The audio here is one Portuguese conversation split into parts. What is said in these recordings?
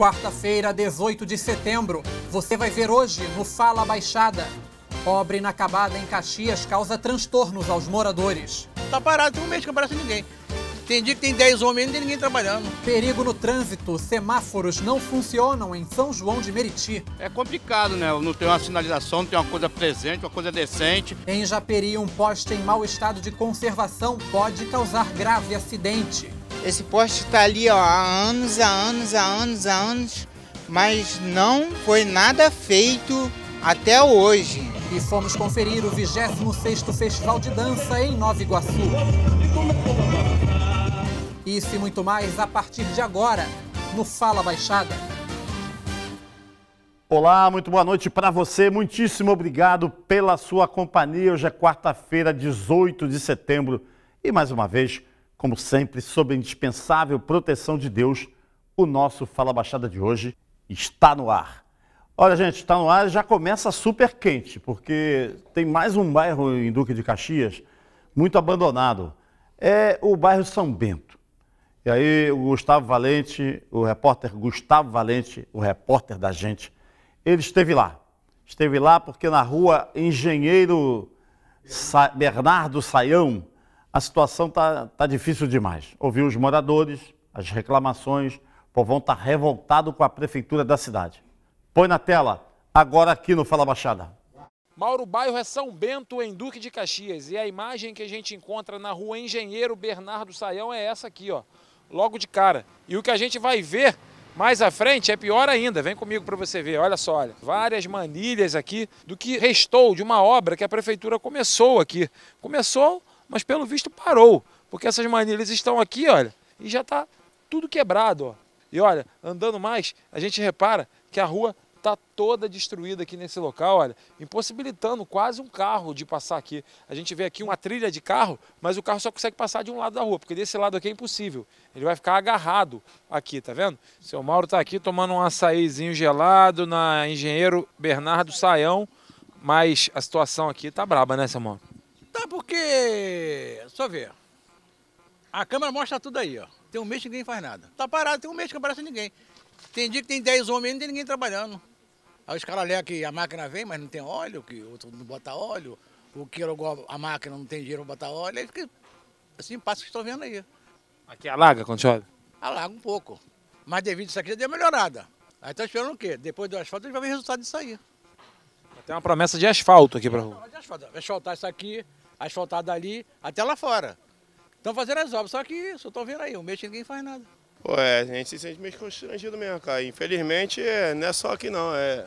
Quarta-feira, 18 de setembro, você vai ver hoje no Fala Baixada. Pobre inacabada em Caxias causa transtornos aos moradores. Tá parado, tem um mês que não aparece ninguém. Tem dia que tem 10 homens e não tem ninguém trabalhando. Perigo no trânsito, semáforos não funcionam em São João de Meriti. É complicado, né? Não tem uma sinalização, não tem uma coisa presente, uma coisa decente. Em Japeri, um poste em mau estado de conservação pode causar grave acidente. Esse poste está ali ó, há anos, há anos, há anos, há anos, mas não foi nada feito até hoje. E fomos conferir o 26º Festival de Dança em Nova Iguaçu. Isso e muito mais a partir de agora, no Fala Baixada. Olá, muito boa noite para você. Muitíssimo obrigado pela sua companhia. Hoje é quarta-feira, 18 de setembro. E mais uma vez, como sempre, sob a indispensável proteção de Deus, o nosso Fala Baixada de hoje está no ar. Olha, gente, está no ar já começa super quente, porque tem mais um bairro em Duque de Caxias muito abandonado. É o bairro São Bento. E aí o Gustavo Valente, o repórter Gustavo Valente, o repórter da gente, ele esteve lá. Esteve lá porque na rua Engenheiro Sa Bernardo Saião, a situação está tá difícil demais. Ouviu os moradores, as reclamações, o povão está revoltado com a prefeitura da cidade. Põe na tela, agora aqui no Fala Baixada. Mauro Bairro é São Bento, em Duque de Caxias. E a imagem que a gente encontra na rua Engenheiro Bernardo Saião é essa aqui, ó. Logo de cara. E o que a gente vai ver mais à frente é pior ainda. Vem comigo para você ver. Olha só, olha. Várias manilhas aqui do que restou de uma obra que a prefeitura começou aqui. Começou mas pelo visto parou, porque essas manilhas estão aqui, olha, e já está tudo quebrado, ó. E olha, andando mais, a gente repara que a rua está toda destruída aqui nesse local, olha, impossibilitando quase um carro de passar aqui. A gente vê aqui uma trilha de carro, mas o carro só consegue passar de um lado da rua, porque desse lado aqui é impossível. Ele vai ficar agarrado aqui, tá vendo? Seu Mauro está aqui tomando um açaizinho gelado na Engenheiro Bernardo Saião, mas a situação aqui tá braba, né, seu Mauro? Ah, porque, só ver, a câmera mostra tudo aí, ó. Tem um mês que ninguém faz nada. Tá parado, tem um mês que não aparece ninguém. Tem dia que tem 10 homens e não tem ninguém trabalhando. Aí os caras olham que a máquina vem, mas não tem óleo, que outro não bota óleo, o que a máquina não tem dinheiro para botar óleo, aí fica assim, passa que estão vendo aí. Aqui alaga quando chove? Alaga um pouco. Mas devido a isso aqui já deu melhorada. Aí tá esperando o quê? Depois do asfalto a gente vai ver o resultado disso aí. Tem uma promessa de asfalto aqui para rua. Não, de asfalto. Vai é asfaltar isso aqui, asfaltado dali até lá fora. Estão fazendo as obras, só que só estão vendo aí, um mês ninguém faz nada. Pô, é, a gente se sente meio constrangido mesmo, cara. Infelizmente, é, não é só aqui não, é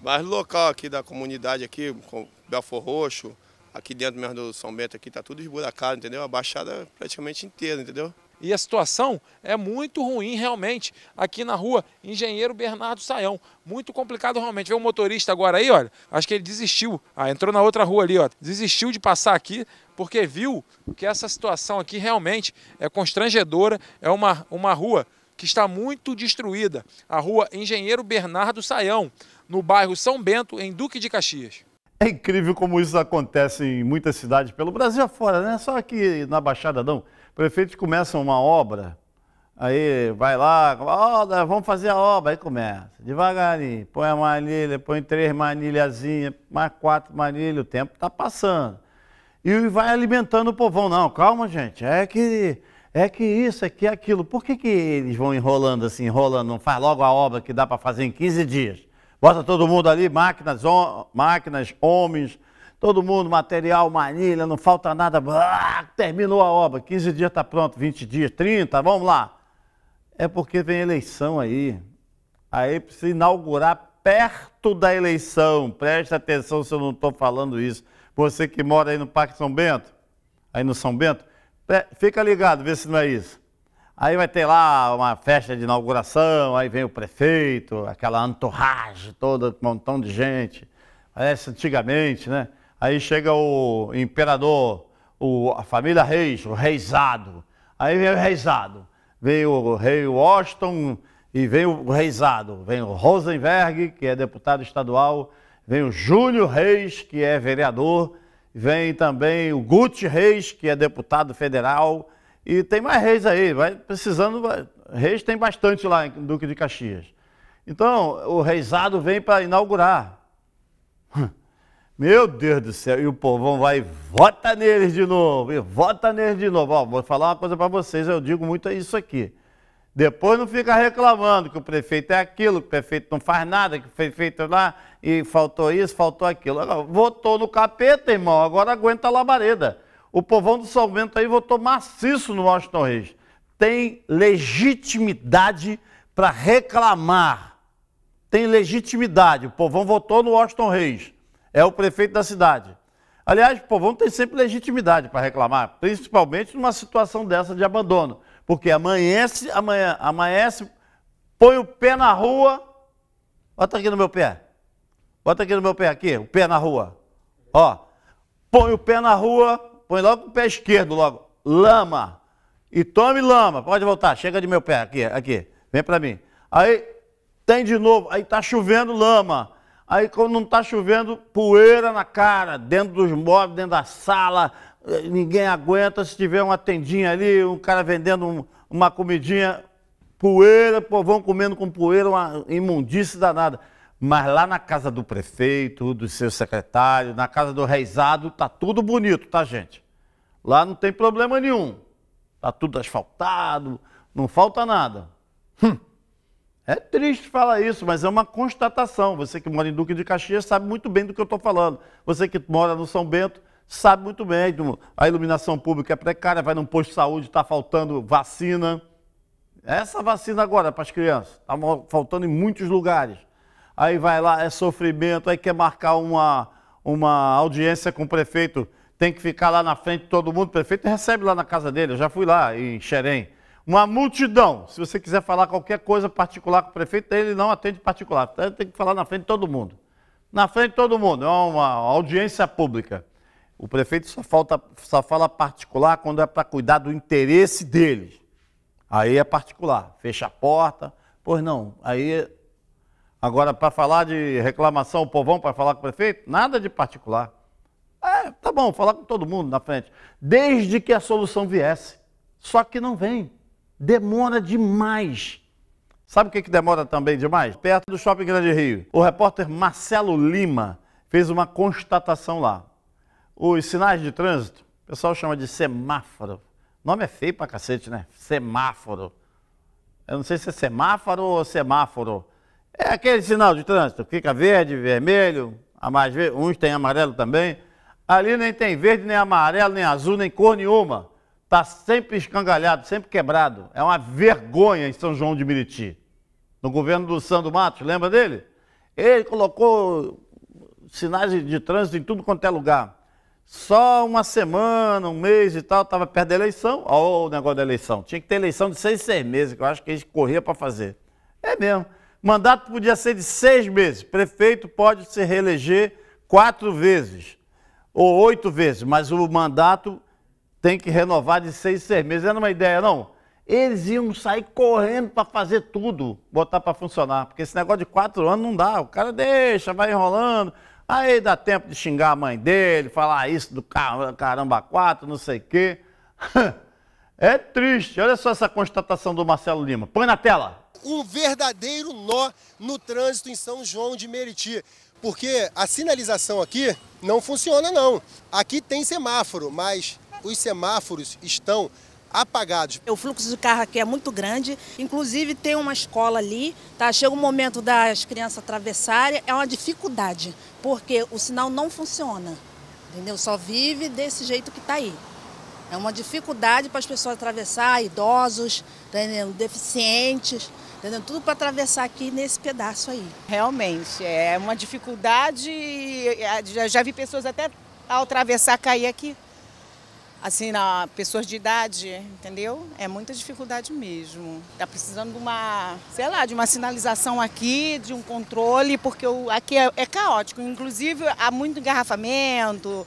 mais local aqui da comunidade aqui, com Belfor Roxo, aqui dentro mesmo do São Bento aqui, tá tudo esburacado, entendeu? A baixada praticamente inteira, entendeu? E a situação é muito ruim realmente aqui na rua Engenheiro Bernardo Saião. Muito complicado realmente. Vê o um motorista agora aí, olha, acho que ele desistiu. Ah, entrou na outra rua ali, ó. Desistiu de passar aqui porque viu que essa situação aqui realmente é constrangedora, é uma, uma rua que está muito destruída, a rua Engenheiro Bernardo Saião, no bairro São Bento, em Duque de Caxias. É incrível como isso acontece em muitas cidades pelo Brasil afora, né? Só aqui na Baixada não prefeitos começam uma obra, aí vai lá, oh, vamos fazer a obra, aí começa, devagarinho, põe a manilha, põe três manilhazinhas, mais quatro manilhas, o tempo está passando. E vai alimentando o povão, não, calma gente, é que é que isso, é que aquilo. Por que, que eles vão enrolando assim, enrolando, não faz logo a obra que dá para fazer em 15 dias? Bota todo mundo ali, máquinas, máquinas homens, Todo mundo, material, manilha, não falta nada. Ah, terminou a obra, 15 dias está pronto, 20 dias, 30, vamos lá. É porque vem eleição aí. Aí precisa inaugurar perto da eleição. Preste atenção se eu não estou falando isso. Você que mora aí no Parque São Bento, aí no São Bento, fica ligado, vê se não é isso. Aí vai ter lá uma festa de inauguração, aí vem o prefeito, aquela entorragem toda, um montão de gente. Parece antigamente, né? Aí chega o imperador, o, a família Reis, o reizado. Aí vem o reizado. Vem o rei Washington e vem o reizado. Vem o Rosenberg, que é deputado estadual. Vem o Júlio Reis, que é vereador. Vem também o Guti Reis, que é deputado federal. E tem mais reis aí, vai precisando. reis tem bastante lá em Duque de Caxias. Então, o reizado vem para inaugurar. Meu Deus do céu, e o povão vai e vota neles de novo, e vota neles de novo. Ó, vou falar uma coisa para vocês, eu digo muito é isso aqui. Depois não fica reclamando que o prefeito é aquilo, que o prefeito não faz nada, que o prefeito é lá e faltou isso, faltou aquilo. Agora, votou no capeta, irmão, agora aguenta a labareda. O povão do São aí votou maciço no Washington Reis. Tem legitimidade para reclamar. Tem legitimidade. O povão votou no Washington Reis é o prefeito da cidade. Aliás, o povão tem sempre legitimidade para reclamar, principalmente numa situação dessa de abandono. Porque amanhece, amanhã, amanhece, põe o pé na rua. Bota aqui no meu pé. Bota aqui no meu pé aqui, o pé na rua. Ó. Põe o pé na rua, põe logo o pé esquerdo logo. Lama. E tome lama. Pode voltar, chega de meu pé aqui, aqui. Vem para mim. Aí tem de novo, aí tá chovendo lama. Aí quando não está chovendo, poeira na cara, dentro dos móveis, dentro da sala, eh, ninguém aguenta. Se tiver uma tendinha ali, um cara vendendo um, uma comidinha, poeira, vão comendo com poeira, uma imundície danada. Mas lá na casa do prefeito, do seu secretário, na casa do reizado, tá tudo bonito, tá, gente? Lá não tem problema nenhum. Tá tudo asfaltado, não falta nada. Hum. É triste falar isso, mas é uma constatação. Você que mora em Duque de Caxias sabe muito bem do que eu estou falando. Você que mora no São Bento sabe muito bem. A iluminação pública é precária, vai num posto de saúde, está faltando vacina. Essa vacina agora para as crianças, está faltando em muitos lugares. Aí vai lá, é sofrimento, aí quer marcar uma, uma audiência com o prefeito, tem que ficar lá na frente de todo mundo. O prefeito recebe lá na casa dele, eu já fui lá em Xerém. Uma multidão. Se você quiser falar qualquer coisa particular com o prefeito, ele não atende particular. Então, tem que falar na frente de todo mundo. Na frente de todo mundo. É uma audiência pública. O prefeito só, falta, só fala particular quando é para cuidar do interesse dele. Aí é particular. Fecha a porta. Pois não. Aí. É- Agora, para falar de reclamação, o povão para falar com o prefeito, nada de particular. É, tá bom, falar com todo mundo na frente. Desde que a solução viesse. Só que não vem demora demais. Sabe o que, que demora também demais? Perto do Shopping Grande Rio, o repórter Marcelo Lima fez uma constatação lá. Os sinais de trânsito, o pessoal chama de semáforo. O nome é feio pra cacete, né? Semáforo. Eu não sei se é semáforo ou semáforo. É aquele sinal de trânsito, fica verde, vermelho, amarelo, uns tem amarelo também. Ali nem tem verde, nem amarelo, nem azul, nem cor nenhuma. Está sempre escangalhado, sempre quebrado. É uma vergonha em São João de Meriti. No governo do Sandro Matos, lembra dele? Ele colocou sinais de trânsito em tudo quanto é lugar. Só uma semana, um mês e tal, estava perto da eleição. Olha o negócio da eleição. Tinha que ter eleição de seis, seis meses, que eu acho que eles corria para fazer. É mesmo. Mandato podia ser de seis meses. Prefeito pode se reeleger quatro vezes ou oito vezes, mas o mandato tem que renovar de seis, seis meses. Era uma ideia, não? Eles iam sair correndo para fazer tudo, botar para funcionar. Porque esse negócio de quatro anos não dá. O cara deixa, vai enrolando. Aí dá tempo de xingar a mãe dele, falar ah, isso do caramba quatro, não sei o quê. É triste. Olha só essa constatação do Marcelo Lima. Põe na tela. Um verdadeiro nó no trânsito em São João de Meriti. Porque a sinalização aqui não funciona, não. Aqui tem semáforo, mas os semáforos estão apagados. O fluxo de carro aqui é muito grande, inclusive tem uma escola ali, tá? Chega o um momento das crianças atravessarem, é uma dificuldade, porque o sinal não funciona. Entendeu? Só vive desse jeito que está aí. É uma dificuldade para as pessoas atravessar, idosos, tá entendeu? deficientes, entendeu? tudo para atravessar aqui nesse pedaço aí. Realmente, é uma dificuldade. Já vi pessoas até ao atravessar cair aqui assim, na pessoas de idade, entendeu? É muita dificuldade mesmo. Tá precisando de uma, sei lá, de uma sinalização aqui, de um controle, porque aqui é, é caótico. Inclusive, há muito engarrafamento,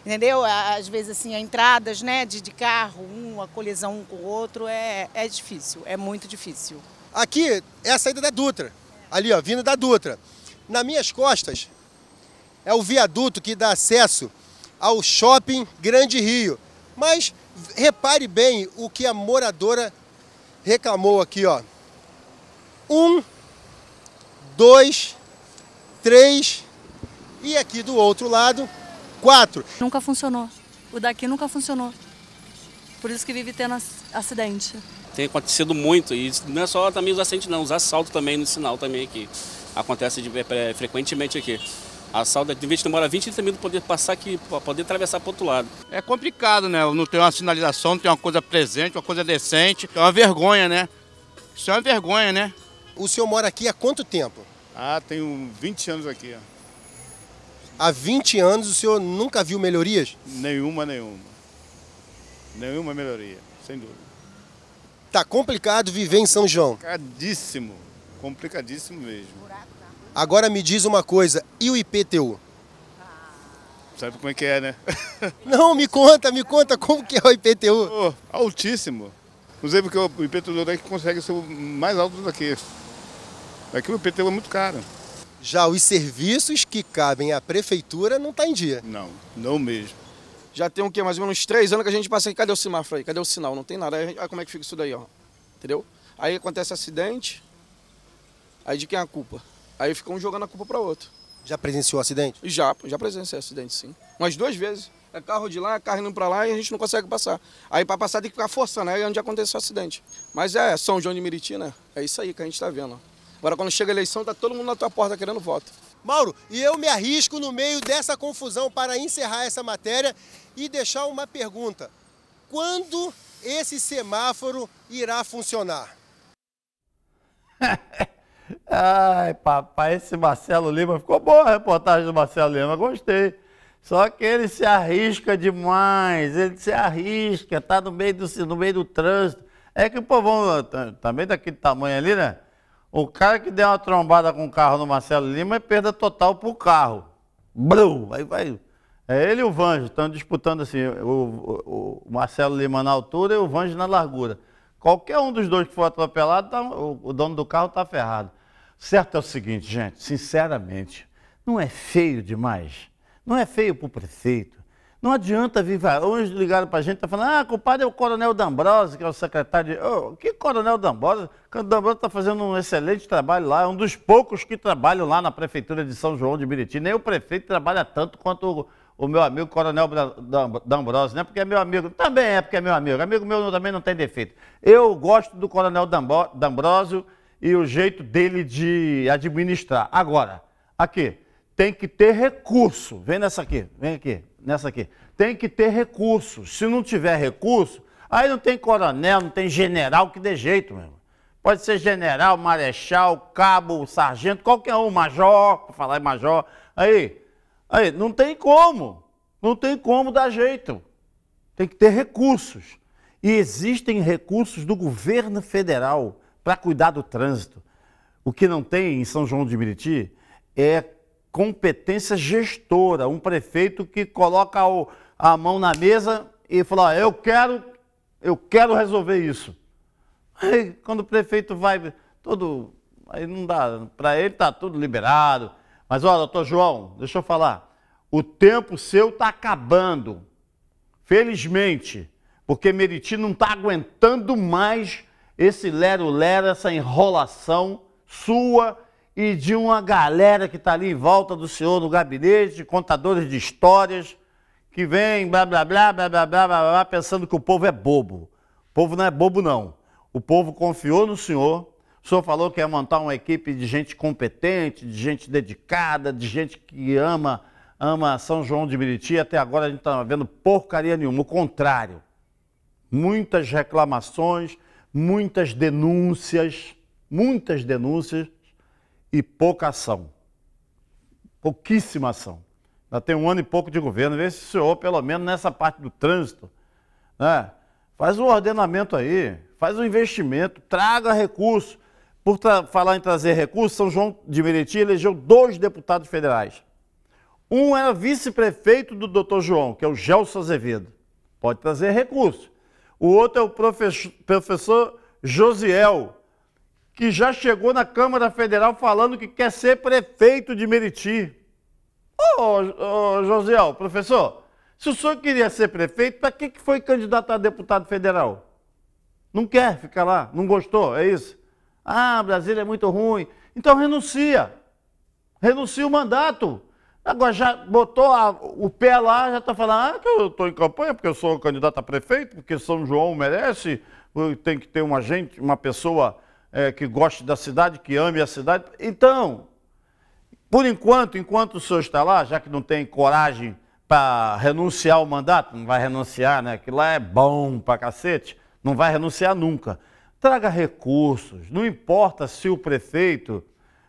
entendeu? Às vezes, assim, as entradas, né, de, de carro, um, a colisão um com o outro, é, é difícil, é muito difícil. Aqui é a saída da Dutra, ali, ó, vindo da Dutra. Nas minhas costas é o viaduto que dá acesso ao Shopping Grande Rio. Mas repare bem o que a moradora reclamou aqui, ó. Um, dois, três e aqui do outro lado, quatro. Nunca funcionou. O daqui nunca funcionou. Por isso que vive tendo acidente. Tem acontecido muito, e não é só também os acidentes não, os assaltos também no sinal também aqui. Acontece de, é, frequentemente aqui. A sauda, de vez que demora 20, 30 minutos para poder passar aqui, para poder atravessar para o outro lado. É complicado, né? Não tem uma sinalização, não tem uma coisa presente, uma coisa decente. É uma vergonha, né? Isso é uma vergonha, né? O senhor mora aqui há quanto tempo? Ah, tenho 20 anos aqui. Há 20 anos o senhor nunca viu melhorias? Nenhuma, nenhuma. Nenhuma melhoria, sem dúvida. Tá complicado viver em São João? Complicadíssimo, complicadíssimo mesmo. Buraco. Agora me diz uma coisa, e o IPTU? Sabe como é que é, né? Não, me conta, me conta como que é o IPTU. Oh, altíssimo. Inclusive porque o IPTU daqui é consegue ser o mais alto daqui. Aqui é o IPTU é muito caro. Já os serviços que cabem à prefeitura não está em dia. Não, não mesmo. Já tem o quê? Mais ou menos três anos que a gente passa aqui. Cadê o semáforo aí? Cadê o sinal? Não tem nada. Aí, ah, como é que fica isso daí, ó? Entendeu? Aí acontece acidente. Aí de quem é a culpa? Aí fica um jogando a culpa para outro. Já presenciou acidente? Já, já presenciei acidente, sim. Umas duas vezes. É carro de lá, é carro indo para lá e a gente não consegue passar. Aí para passar tem que ficar forçando, aí é onde acontece o acidente. Mas é São João de Meriti, né? É isso aí que a gente está vendo. Agora quando chega a eleição, tá todo mundo na tua porta querendo voto. Mauro, e eu me arrisco no meio dessa confusão para encerrar essa matéria e deixar uma pergunta. Quando esse semáforo irá funcionar? Ai, papai, esse Marcelo Lima, ficou boa a reportagem do Marcelo Lima, gostei. Só que ele se arrisca demais, ele se arrisca, tá no meio do, no meio do trânsito. É que o povo também tá, tá daquele tamanho ali, né? O cara que deu uma trombada com o carro no Marcelo Lima é perda total pro carro. Brum! Aí vai. É ele e o Vange, estão disputando assim, o, o, o, Marcelo Lima na altura e o Vange na largura. Qualquer um dos dois que for atropelado, tá, o, o dono do carro tá ferrado. Certo é o seguinte, gente, sinceramente, não é feio demais. Não é feio para o prefeito. Não adianta vir. Hoje ligaram para a gente e tá falando, ah, compadre é o Coronel D'Ambrosio, que é o secretário de. Oh, que Coronel D'Ambrosio? O D'Ambrosio está fazendo um excelente trabalho lá, é um dos poucos que trabalham lá na Prefeitura de São João de Meriti. Nem o prefeito trabalha tanto quanto o, o meu amigo Coronel D'Ambrosio, né? Porque é meu amigo. Também é porque é meu amigo. Amigo meu também não tem defeito. Eu gosto do Coronel D'Ambrosio e o jeito dele de administrar. Agora, aqui, tem que ter recurso. Vem nessa aqui, vem aqui, nessa aqui. Tem que ter recurso. Se não tiver recurso, aí não tem coronel, não tem general que dê jeito mesmo. Pode ser general, marechal, cabo, sargento, qualquer um, major, para falar em major. Aí, aí, não tem como. Não tem como dar jeito. Tem que ter recursos. E existem recursos do governo federal para cuidar do trânsito. O que não tem em São João de Meriti é competência gestora, um prefeito que coloca o, a mão na mesa e fala, ah, eu quero, eu quero resolver isso. Aí, quando o prefeito vai, todo, aí não dá, para ele tá tudo liberado. Mas olha, doutor João, deixa eu falar, o tempo seu tá acabando, felizmente, porque Meriti não tá aguentando mais esse lero-lero, essa enrolação sua e de uma galera que está ali em volta do senhor no gabinete, contadores de histórias, que vem blá blá blá blá blá blá blá, blá pensando que o povo é bobo. O povo não é bobo, não. O povo confiou no senhor. O senhor falou que ia montar uma equipe de gente competente, de gente dedicada, de gente que ama, ama São João de Meriti. Até agora a gente está vendo porcaria nenhuma. O contrário. Muitas reclamações, muitas denúncias, muitas denúncias e pouca ação. Pouquíssima ação. Já tem um ano e pouco de governo. Vê se o senhor, pelo menos nessa parte do trânsito, né, faz um ordenamento aí, faz um investimento, traga recursos. Por falar em trazer recursos, São João de Meriti elegeu dois deputados federais. Um era vice-prefeito do doutor João, que é o Gelson Azevedo. Pode trazer recursos. O outro é o professor, professor Josiel, que já chegou na Câmara Federal falando que quer ser prefeito de Meriti. Ô, oh, oh, Josiel, professor, se o senhor queria ser prefeito, para que, que foi candidato a deputado federal? Não quer ficar lá, não gostou, é isso? Ah, Brasília é muito ruim. Então renuncia. Renuncia o mandato. Agora já botou a, o pé lá, já está falando, ah, que eu estou em campanha porque eu sou candidato a prefeito, porque São João merece, tem que ter uma gente, uma pessoa é, que goste da cidade, que ame a cidade. Então, por enquanto, enquanto o senhor está lá, já que não tem coragem para renunciar ao mandato, não vai renunciar, né? Que lá é bom para cacete, não vai renunciar nunca. Traga recursos, não importa se o prefeito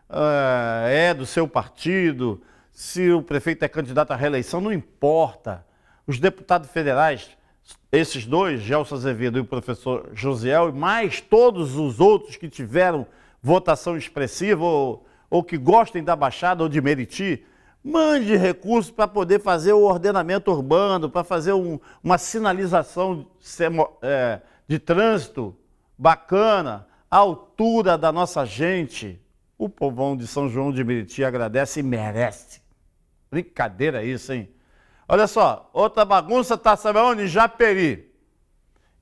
é, é do seu partido, se o prefeito é candidato à reeleição, não importa. Os deputados federais, esses dois, Gelson Azevedo e o professor Josiel, e mais todos os outros que tiveram votação expressiva ou, ou que gostem da Baixada ou de Meriti, mande recursos para poder fazer o ordenamento urbano, para fazer um, uma sinalização de, é, de trânsito bacana, à altura da nossa gente. O povão de São João de Meriti agradece e merece. Brincadeira isso, hein? Olha só, outra bagunça tá, sabe onde? Em Japeri.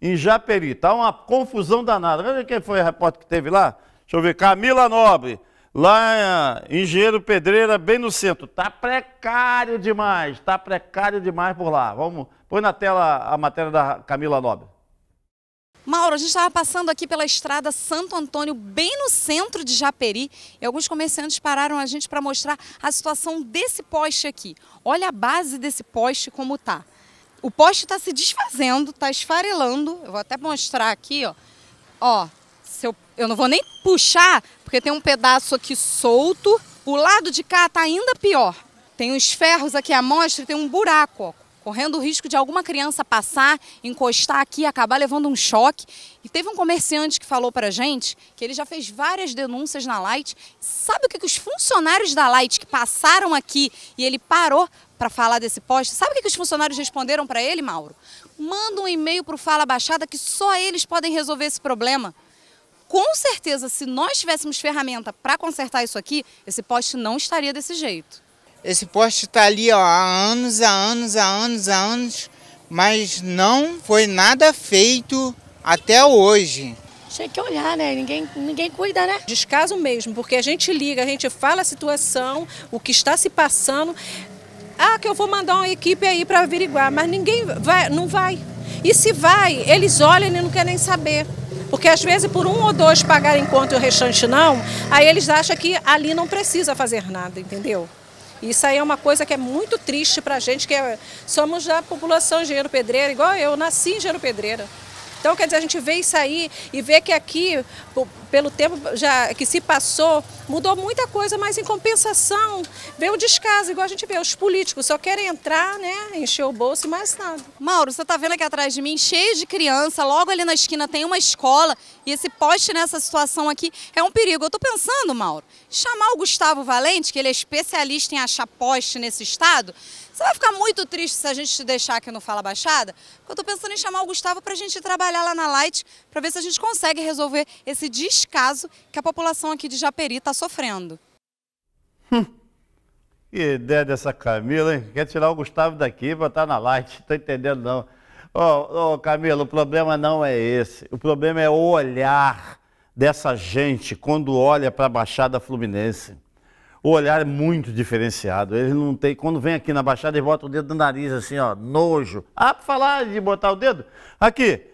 Em Japeri, tá uma confusão danada. olha quem foi a repórter que teve lá. Deixa eu ver, Camila Nobre, lá em eh, Engenheiro Pedreira, bem no centro. Tá precário demais, tá precário demais por lá. Vamos, põe na tela a matéria da Camila Nobre. Mauro, a gente estava passando aqui pela estrada Santo Antônio, bem no centro de Japeri, e alguns comerciantes pararam a gente para mostrar a situação desse poste aqui. Olha a base desse poste como tá. O poste está se desfazendo, está esfarelando. Eu vou até mostrar aqui, ó. Ó, eu, eu não vou nem puxar, porque tem um pedaço aqui solto. O lado de cá tá ainda pior. Tem uns ferros aqui à mostra e tem um buraco, ó, correndo o risco de alguma criança passar, encostar aqui acabar levando um choque. E teve um comerciante que falou para gente que ele já fez várias denúncias na Light. Sabe o que, que os funcionários da Light que passaram aqui e ele parou para falar desse poste, sabe o que, que os funcionários responderam para ele, Mauro? Manda um e-mail para o Fala Baixada que só eles podem resolver esse problema. Com certeza, se nós tivéssemos ferramenta para consertar isso aqui, esse poste não estaria desse jeito. Esse poste está ali ó, há anos, há anos, há anos, há anos, mas não foi nada feito até hoje. Tinha é que olhar, né? Ninguém, ninguém cuida, né? Descaso mesmo, porque a gente liga, a gente fala a situação, o que está se passando. Ah, que eu vou mandar uma equipe aí para averiguar, mas ninguém vai, não vai. E se vai, eles olham e não querem nem saber. Porque às vezes por um ou dois pagarem conta e o restante não, aí eles acham que ali não precisa fazer nada, entendeu? Isso aí é uma coisa que é muito triste para a gente, que é, somos da população de engenheiro pedreira, igual eu, nasci em engenheiro pedreira. Então, quer dizer, a gente vê isso aí e vê que aqui, pelo tempo já que se passou, mudou muita coisa, mas em compensação veio o descaso, igual a gente vê, os políticos só querem entrar, né, encher o bolso e mais nada. Mauro, você está vendo aqui atrás de mim, cheio de criança, logo ali na esquina tem uma escola e esse poste nessa situação aqui é um perigo. Eu estou pensando, Mauro, chamar o Gustavo Valente, que ele é especialista em achar poste nesse estado, você vai ficar muito triste se a gente te deixar aqui no Fala Baixada? Porque eu estou pensando em chamar o Gustavo para a gente trabalhar lá na Light, para ver se a gente consegue resolver esse descaso que a população aqui de Japeri está sofrendo. Hum. Que ideia dessa Camila, hein? Quer tirar o Gustavo daqui para estar na Light, não tô entendendo não. Ô, oh, oh, Camila, o problema não é esse. O problema é o olhar dessa gente quando olha para a Baixada Fluminense o olhar é muito diferenciado. Ele não tem. Quando vem aqui na Baixada, ele bota o dedo no nariz, assim, ó, nojo. Ah, pra falar de botar o dedo? Aqui.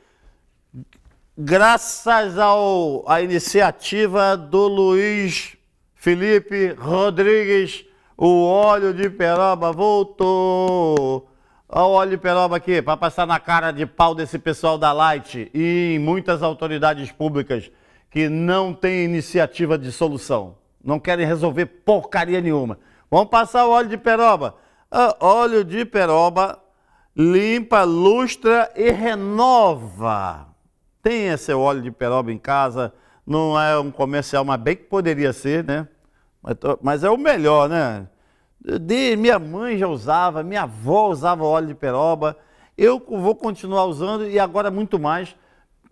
Graças ao, à iniciativa do Luiz Felipe Rodrigues, o óleo de peroba voltou. Olha o óleo de peroba aqui, para passar na cara de pau desse pessoal da Light e em muitas autoridades públicas que não têm iniciativa de solução. Não querem resolver porcaria nenhuma. Vamos passar o óleo de peroba. Ah, óleo de peroba limpa, lustra e renova. Tenha seu óleo de peroba em casa. Não é um comercial, mas bem que poderia ser, né? Mas, mas é o melhor, né? De, minha mãe já usava, minha avó usava óleo de peroba. Eu vou continuar usando e agora muito mais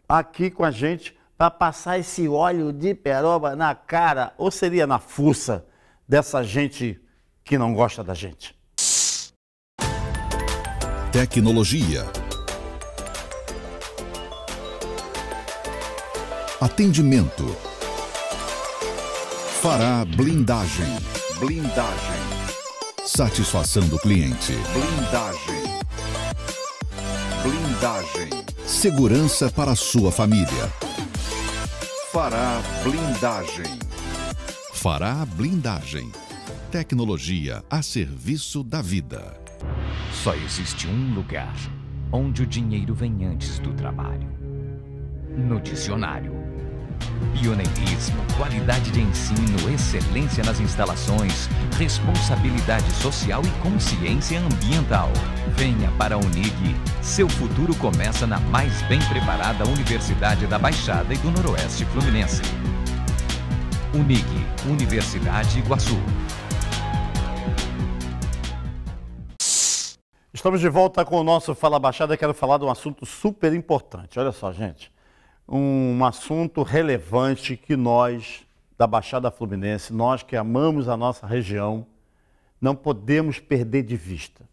aqui com a gente para passar esse óleo de peroba na cara, ou seria na força dessa gente que não gosta da gente? Tecnologia. Atendimento. Fará blindagem. Blindagem. Satisfação do cliente. Blindagem. Blindagem. Segurança para sua família. Fará Blindagem. Fará Blindagem. Tecnologia a serviço da vida. Só existe um lugar onde o dinheiro vem antes do trabalho. No dicionário. Pioneirismo, qualidade de ensino, excelência nas instalações, responsabilidade social e consciência ambiental. Venha para a Unig. Seu futuro começa na mais bem preparada Universidade da Baixada e do Noroeste Fluminense. Unig, Universidade Iguaçu. Estamos de volta com o nosso Fala Baixada. Quero falar de um assunto super importante. Olha só, gente um assunto relevante que nós, da Baixada Fluminense, nós que amamos a nossa região, não podemos perder de vista.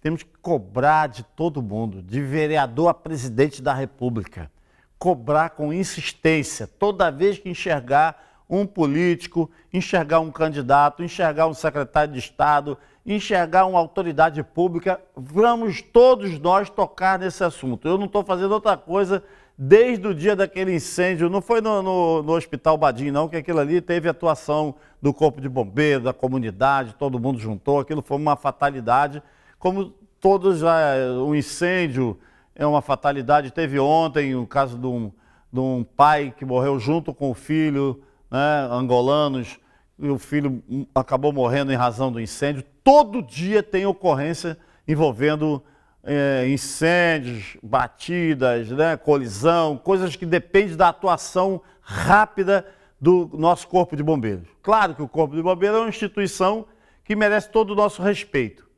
Temos que cobrar de todo mundo, de vereador a presidente da República, cobrar com insistência, toda vez que enxergar um político, enxergar um candidato, enxergar um secretário de Estado, enxergar uma autoridade pública, vamos todos nós tocar nesse assunto. Eu não estou fazendo outra coisa desde o dia daquele incêndio, não foi no, no, no Hospital Badim, não, que aquilo ali teve atuação do Corpo de Bombeiro, da comunidade, todo mundo juntou, aquilo foi uma fatalidade. Como todos, o um incêndio é uma fatalidade, teve ontem o caso de um, de um pai que morreu junto com o filho, né, angolanos, e o filho acabou morrendo em razão do incêndio. Todo dia tem ocorrência envolvendo é, incêndios, batidas, né, colisão, coisas que dependem da atuação rápida do nosso Corpo de Bombeiros. Claro que o Corpo de Bombeiros é uma instituição que merece todo o nosso respeito.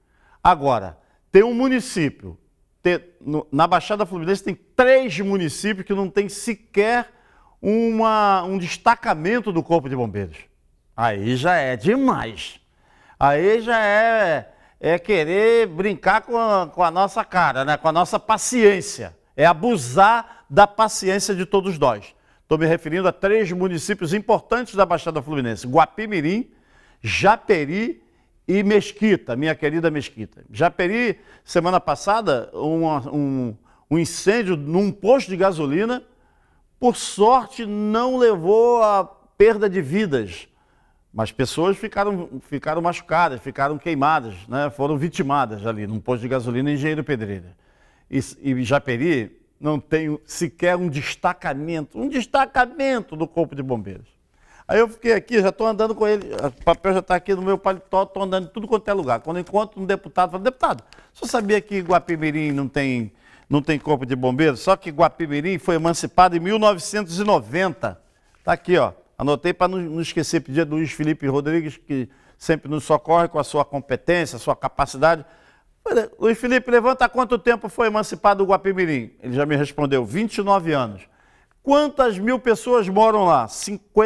Agora, tem um município, tem, no, na Baixada Fluminense tem três municípios que não tem sequer uma, um destacamento do Corpo de Bombeiros. Aí já é demais. Aí já é é querer brincar com a, com a nossa cara, né? com a nossa paciência. É abusar da paciência de todos nós. Estou me referindo a três municípios importantes da Baixada Fluminense: Guapimirim, Japeri e Mesquita, minha querida Mesquita. Japeri, semana passada, um, um, um incêndio num posto de gasolina, por sorte, não levou a perda de vidas mas pessoas ficaram, ficaram machucadas, ficaram queimadas, né? foram vitimadas ali num posto de gasolina em Engenheiro Pedreira. E, e Japeri não tem sequer um destacamento, um destacamento do Corpo de Bombeiros. Aí eu fiquei aqui, já estou andando com ele, o papel já está aqui no meu paletó, estou andando em tudo quanto é lugar. Quando encontro um deputado, falo, deputado, você sabia que Guapimirim não tem, não tem corpo de bombeiros? Só que Guapimirim foi emancipado em 1990. Está aqui, ó. Anotei para não, não esquecer, pedir a Luiz Felipe Rodrigues, que sempre nos socorre com a sua competência, a sua capacidade. Luiz Felipe, levanta quanto tempo foi emancipado o Guapimirim? Ele já me respondeu, 29 anos. Quantas mil pessoas moram lá?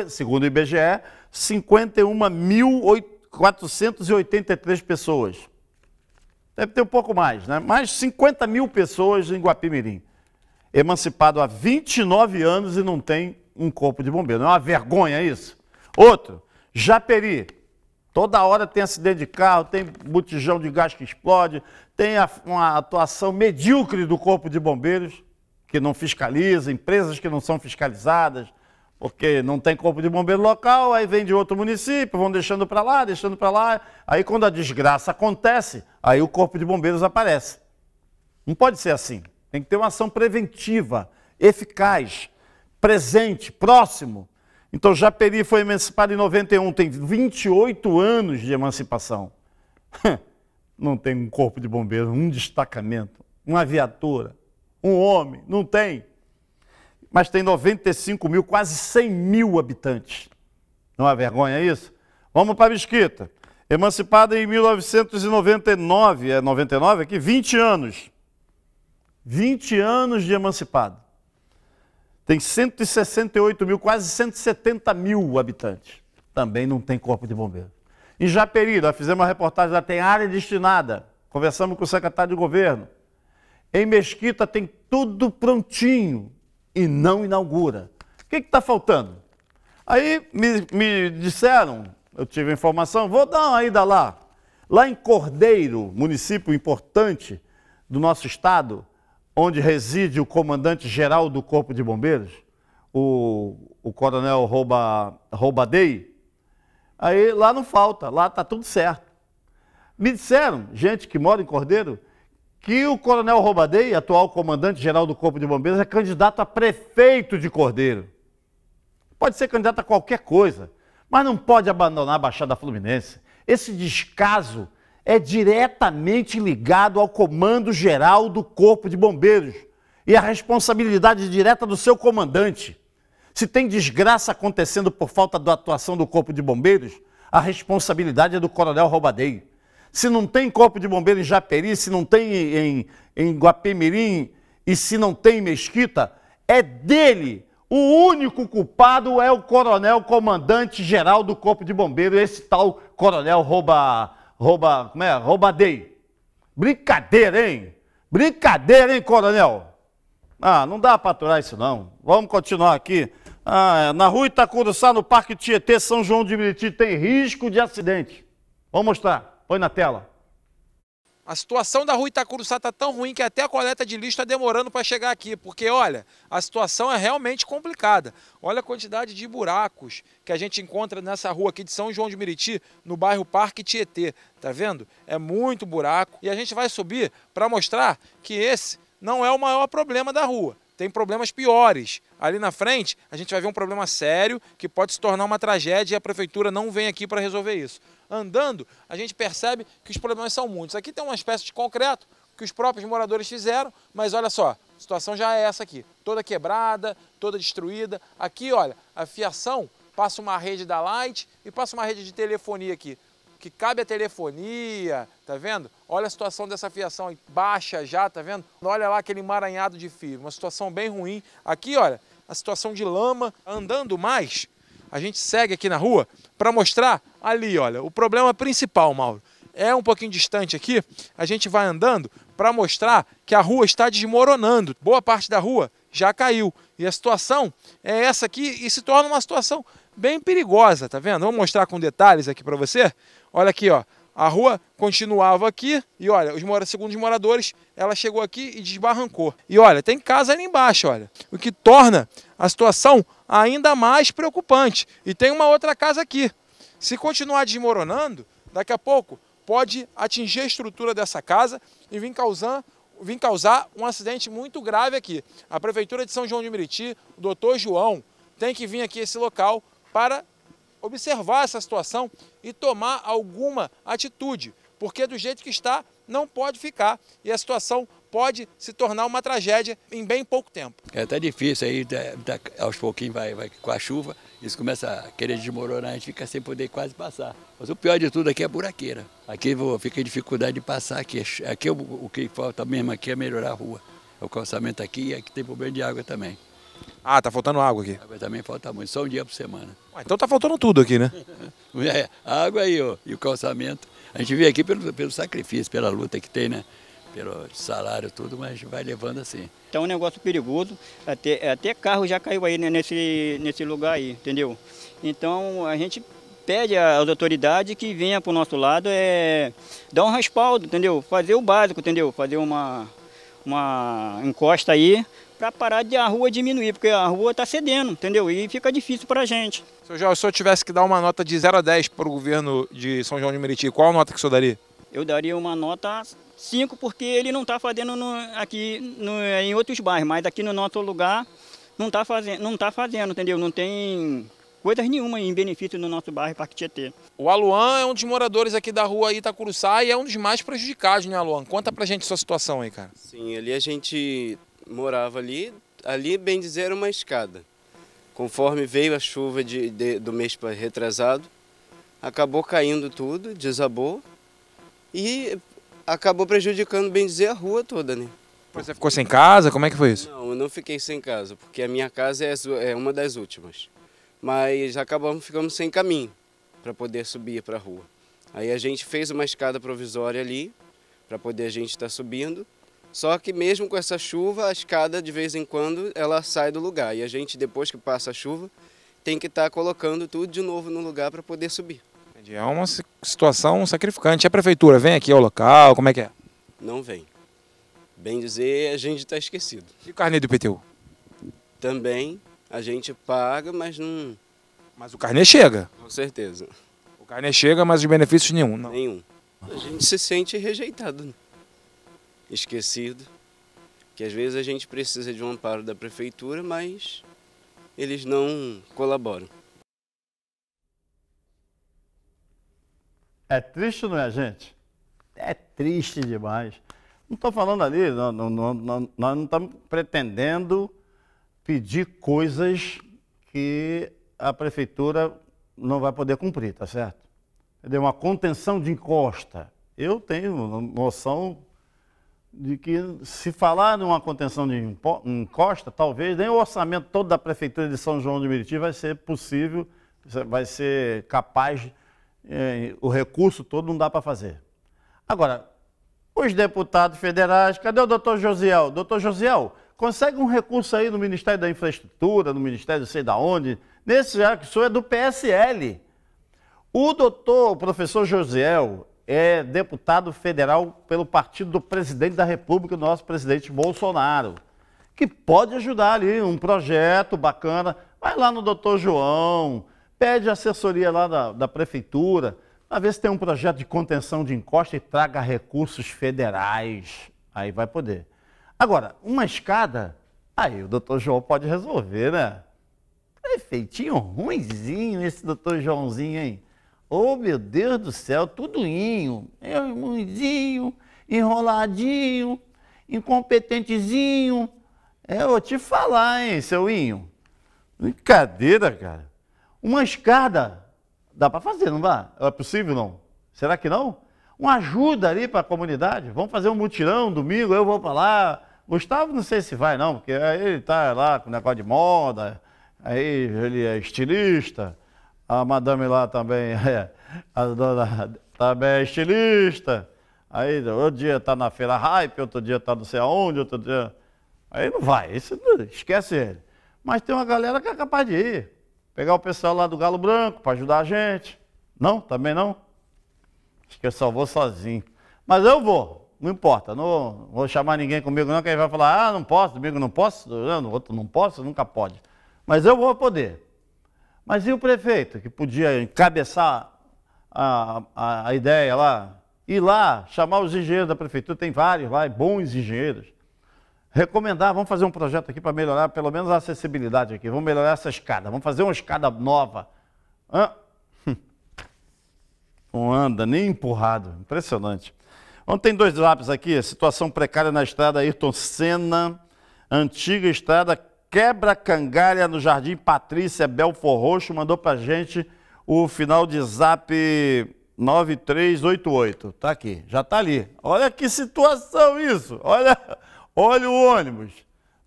segundo o IBGE, 51.483 pessoas. Deve ter um pouco mais, né? Mais 50 mil pessoas em Guapimirim. Emancipado há 29 anos e não tem um corpo de bombeiro. Não é uma vergonha isso? Outro, Japeri. Toda hora tem acidente de carro, tem botijão de gás que explode, tem a, uma atuação medíocre do corpo de bombeiros, que não fiscaliza, empresas que não são fiscalizadas, porque não tem corpo de bombeiro local, aí vem de outro município, vão deixando para lá, deixando para lá. Aí quando a desgraça acontece, aí o corpo de bombeiros aparece. Não pode ser assim. Tem que ter uma ação preventiva, eficaz, presente, próximo. Então Japeri foi emancipado em 91, tem 28 anos de emancipação. Não tem um corpo de bombeiro, um destacamento, uma viatura, um homem, não tem. Mas tem 95 mil, quase 100 mil habitantes. Não é vergonha isso? Vamos para a Mesquita. Emancipada em 1999, é 99 aqui, 20 anos. 20 anos de emancipado. Tem 168 mil, quase 170 mil habitantes. Também não tem corpo de bombeiro. Em Japeri, nós fizemos uma reportagem lá, tem área destinada. Conversamos com o secretário de governo. Em Mesquita tem tudo prontinho e não inaugura. O que está faltando? Aí me, me disseram, eu tive a informação, vou dar uma ida lá. Lá em Cordeiro, município importante do nosso estado, onde reside o comandante-geral do Corpo de Bombeiros, o, o coronel Rouba, Roubadei, aí lá não falta, lá está tudo certo. Me disseram, gente que mora em Cordeiro, que o coronel Roubadei, atual comandante-geral do Corpo de Bombeiros, é candidato a prefeito de Cordeiro. Pode ser candidato a qualquer coisa, mas não pode abandonar a Baixada Fluminense. Esse descaso é diretamente ligado ao comando geral do Corpo de Bombeiros e à responsabilidade direta do seu comandante. Se tem desgraça acontecendo por falta da atuação do Corpo de Bombeiros, a responsabilidade é do Coronel Roubadei. Se não tem Corpo de Bombeiros em Japeri, se não tem em, em Guapemirim e se não tem Mesquita, é dele. O único culpado é o coronel comandante geral do Corpo de Bombeiros, esse tal coronel rouba rouba, como é? Roubadei. Brincadeira, hein? Brincadeira, hein, coronel? Ah, não dá para aturar isso não. Vamos continuar aqui. Ah, é, na rua Itacuruçá, no Parque Tietê, São João de Miriti tem risco de acidente. Vamos mostrar. Põe na tela. A situação da rua Itacuruçá está tão ruim que até a coleta de lixo está demorando para chegar aqui, porque olha, a situação é realmente complicada. Olha a quantidade de buracos que a gente encontra nessa rua aqui de São João de Meriti, no bairro Parque Tietê. Tá vendo? É muito buraco. E a gente vai subir para mostrar que esse não é o maior problema da rua tem problemas piores. Ali na frente, a gente vai ver um problema sério que pode se tornar uma tragédia e a prefeitura não vem aqui para resolver isso. Andando, a gente percebe que os problemas são muitos. Aqui tem uma espécie de concreto que os próprios moradores fizeram, mas olha só, a situação já é essa aqui. Toda quebrada, toda destruída. Aqui, olha, a fiação passa uma rede da Light e passa uma rede de telefonia aqui que cabe a telefonia, tá vendo? Olha a situação dessa fiação aí, baixa já, tá vendo? Olha lá aquele emaranhado de fio, uma situação bem ruim. Aqui, olha, a situação de lama, andando mais, a gente segue aqui na rua para mostrar ali, olha, o problema principal, Mauro. É um pouquinho distante aqui, a gente vai andando para mostrar que a rua está desmoronando. Boa parte da rua já caiu. E a situação é essa aqui e se torna uma situação bem perigosa, tá vendo? Vou mostrar com detalhes aqui para você. Olha aqui, ó. A rua continuava aqui e olha, os mora, segundo os moradores, ela chegou aqui e desbarrancou. E olha, tem casa ali embaixo, olha. O que torna a situação ainda mais preocupante. E tem uma outra casa aqui. Se continuar desmoronando, daqui a pouco pode atingir a estrutura dessa casa e vir causando vim causar um acidente muito grave aqui. A Prefeitura de São João de Meriti, o doutor João, tem que vir aqui a esse local para observar essa situação e tomar alguma atitude, porque do jeito que está, não pode ficar e a situação pode se tornar uma tragédia em bem pouco tempo. É até difícil, aí tá, tá, aos pouquinhos vai, vai com a chuva, isso começa a querer desmoronar, a gente fica sem poder quase passar. Mas o pior de tudo aqui é a buraqueira. Aqui fica dificuldade de passar aqui. É aqui é o, o que falta mesmo aqui é melhorar a rua. É o calçamento aqui e aqui tem problema de água também. Ah, tá faltando água aqui. Água também falta muito, só um dia por semana. Ué, ah, então tá faltando tudo aqui, né? é, a água aí, ó, e o calçamento. A gente vem aqui pelo, pelo sacrifício, pela luta que tem, né? Pelo salário, tudo, mas vai levando assim. Então é um negócio perigoso, até, até carro já caiu aí né, nesse, nesse lugar aí, entendeu? Então a gente pede às autoridades que venha para o nosso lado é, dar um respaldo, entendeu? Fazer o básico, entendeu? Fazer uma, uma encosta aí para parar de a rua diminuir, porque a rua está cedendo, entendeu? E fica difícil para a gente. Seu Jorge, se eu tivesse que dar uma nota de 0 a 10 para o governo de São João de Meriti, qual nota que o senhor daria? Eu daria uma nota 5, porque ele não está fazendo no, aqui no, em outros bairros, mas aqui no nosso lugar não está fazendo, não tá fazendo, entendeu? Não tem coisas nenhuma em benefício no nosso bairro Parque Tietê. O Aluan é um dos moradores aqui da rua Itacuruçá e é um dos mais prejudicados, né, Aluan? Conta pra gente sua situação aí, cara. Sim, ali a gente morava ali, ali bem dizer uma escada. Conforme veio a chuva de, de, do mês retrasado, acabou caindo tudo, desabou e acabou prejudicando, bem dizer, a rua toda, né? Você ficou sem casa? Como é que foi isso? Não, eu não fiquei sem casa, porque a minha casa é, é uma das últimas. Mas acabamos ficando sem caminho para poder subir para a rua. Aí a gente fez uma escada provisória ali, para poder a gente estar tá subindo. Só que mesmo com essa chuva, a escada de vez em quando ela sai do lugar e a gente depois que passa a chuva tem que estar tá colocando tudo de novo no lugar para poder subir. É uma situação sacrificante. A prefeitura vem aqui ao local, como é que é? Não vem. Bem dizer, a gente está esquecido. E o carnê do IPTU? Também a gente paga, mas não... Mas o carnê chega? Com certeza. O carnê chega, mas os benefícios nenhum? Não. Nenhum. A gente se sente rejeitado. Né? esquecido, que às vezes a gente precisa de um amparo da prefeitura, mas eles não colaboram. É triste, não é, gente? É triste demais. Não estou falando ali, não, não, não, nós não estamos pretendendo pedir coisas que a prefeitura não vai poder cumprir, tá certo? Uma contenção de encosta. Eu tenho noção de que se falar numa contenção de encosta, talvez nem o orçamento todo da Prefeitura de São João de Meriti vai ser possível, vai ser capaz, eh, o recurso todo não dá para fazer. Agora, os deputados federais, cadê o doutor Josiel? Doutor Josiel, consegue um recurso aí no Ministério da Infraestrutura, no Ministério sei da onde, nesse já ah, que o senhor é do PSL. O doutor, o professor Josiel, é deputado federal pelo partido do presidente da República, o nosso presidente Bolsonaro, que pode ajudar ali um projeto bacana. Vai lá no doutor João, pede assessoria lá da, da prefeitura, para ver se tem um projeto de contenção de encosta e traga recursos federais. Aí vai poder. Agora, uma escada, aí o doutor João pode resolver, né? Prefeitinho ruimzinho esse doutor Joãozinho, hein? Oh, meu Deus do céu, tudoinho, irmãozinho, enroladinho, incompetentezinho. É, eu vou te falar, hein, seu Inho. Brincadeira, cara. Uma escada, dá para fazer, não dá? É possível, não? Será que não? Uma ajuda ali para a comunidade. Vamos fazer um mutirão domingo, eu vou para lá. Gustavo não sei se vai, não, porque ele está lá com negócio de moda, aí ele é estilista. A madame lá também é, a dona também é estilista. Aí outro dia está na feira hype, outro dia está não sei aonde, outro dia. Aí não vai, esquece ele. Mas tem uma galera que é capaz de ir. Pegar o pessoal lá do Galo Branco para ajudar a gente. Não? Também não? Acho que eu só vou sozinho. Mas eu vou, não importa. Não vou chamar ninguém comigo, não, que aí vai falar, ah, não posso, domingo não posso, outro não posso, nunca pode. Mas eu vou poder. Mas e o prefeito, que podia encabeçar a, a, a ideia lá, ir lá, chamar os engenheiros da prefeitura, tem vários lá, é bons engenheiros, recomendar, vamos fazer um projeto aqui para melhorar pelo menos a acessibilidade aqui, vamos melhorar essa escada, vamos fazer uma escada nova. Hã? Hum. Não anda, nem empurrado, impressionante. Ontem dois lápis aqui, situação precária na estrada Ayrton Senna, antiga estrada Quebra Cangalha no Jardim Patrícia Belfor Roxo mandou pra gente o final de zap 9388. Tá aqui, já tá ali. Olha que situação isso. Olha, olha o ônibus.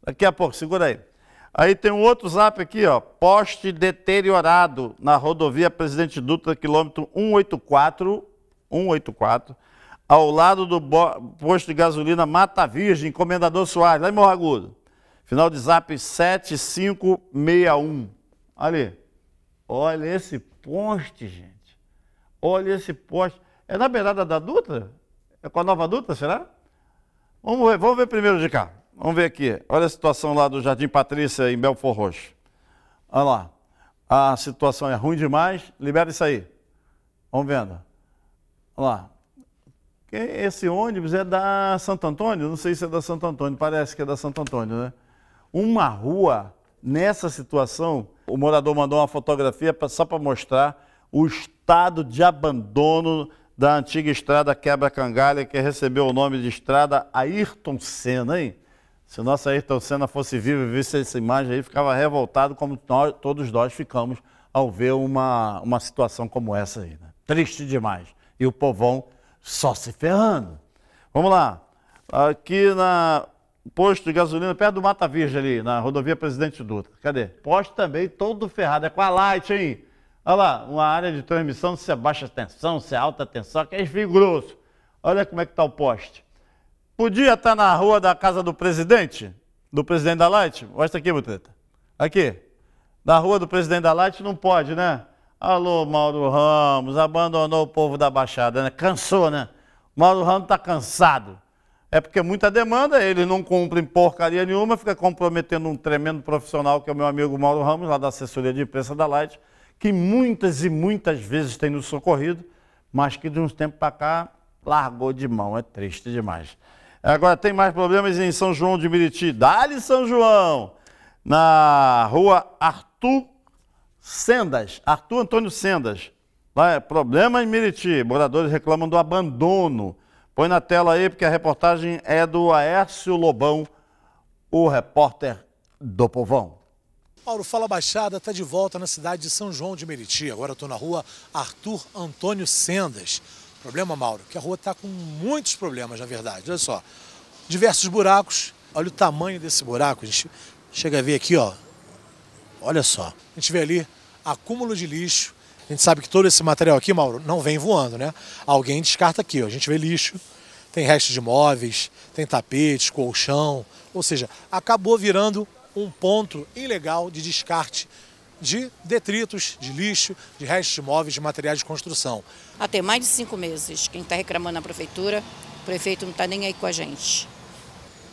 Daqui a pouco, segura aí. Aí tem um outro zap aqui, ó. Poste deteriorado na rodovia Presidente Dutra, quilômetro 184, 184, ao lado do posto de gasolina Mata Virgem, Comendador Soares, lá em Morragudo. Final de zap 7561. Ali. Olha esse poste, gente. Olha esse poste. É na beirada da Dutra? É com a nova Dutra, será? Vamos ver, vamos ver primeiro de cá. Vamos ver aqui. Olha a situação lá do Jardim Patrícia, em Belfor Roxo. Olha lá. A situação é ruim demais. Libera isso aí. Vamos vendo. Olha lá. Esse ônibus é da Santo Antônio? Não sei se é da Santo Antônio. Parece que é da Santo Antônio, né? Uma rua, nessa situação, o morador mandou uma fotografia só para mostrar o estado de abandono da antiga estrada Quebra-Cangalha, que recebeu o nome de estrada Ayrton Senna, hein? Se nossa nosso Ayrton Senna fosse vivo e visse essa imagem aí, ficava revoltado como nós, todos nós ficamos ao ver uma, uma situação como essa aí. Né? Triste demais. E o povão só se ferrando. Vamos lá. Aqui na posto de gasolina perto do Mata Virgem ali, na rodovia Presidente Dutra. Cadê? Posto também todo ferrado, é com a light, hein? Olha lá, uma área de transmissão, se é baixa tensão, se é alta tensão, que é fio grosso. Olha como é que está o poste. Podia estar tá na rua da casa do presidente, do presidente da Light. Mostra aqui, Buteta. Aqui. Na rua do presidente da Light não pode, né? Alô, Mauro Ramos, abandonou o povo da Baixada, né? Cansou, né? Mauro Ramos está cansado. É porque é muita demanda, eles não cumprem porcaria nenhuma, fica comprometendo um tremendo profissional, que é o meu amigo Mauro Ramos, lá da assessoria de imprensa da Light, que muitas e muitas vezes tem nos socorrido, mas que de uns tempos para cá largou de mão. É triste demais. Agora tem mais problemas em São João de Meriti. Dali São João, na rua Arthur Sendas, Arthur Antônio Sendas. Lá é problema em Meriti. Moradores reclamam do abandono. Põe na tela aí, porque a reportagem é do Aércio Lobão, o repórter do Povão. Mauro Fala Baixada está de volta na cidade de São João de Meriti. Agora estou na rua Arthur Antônio Sendas. Problema, Mauro, que a rua está com muitos problemas, na verdade. Olha só, diversos buracos. Olha o tamanho desse buraco. A gente chega a ver aqui, ó. Olha só. A gente vê ali acúmulo de lixo, a gente sabe que todo esse material aqui, Mauro, não vem voando, né? Alguém descarta aqui, ó. a gente vê lixo, tem resto de móveis, tem tapetes, colchão, ou seja, acabou virando um ponto ilegal de descarte de detritos, de lixo, de restos de móveis, de materiais de construção. Até mais de cinco meses, quem está reclamando na prefeitura, o prefeito não está nem aí com a gente.